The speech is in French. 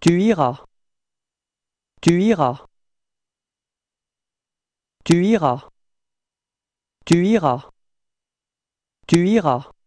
Tu iras. Tu iras. Tu iras. Tu iras. Tu iras.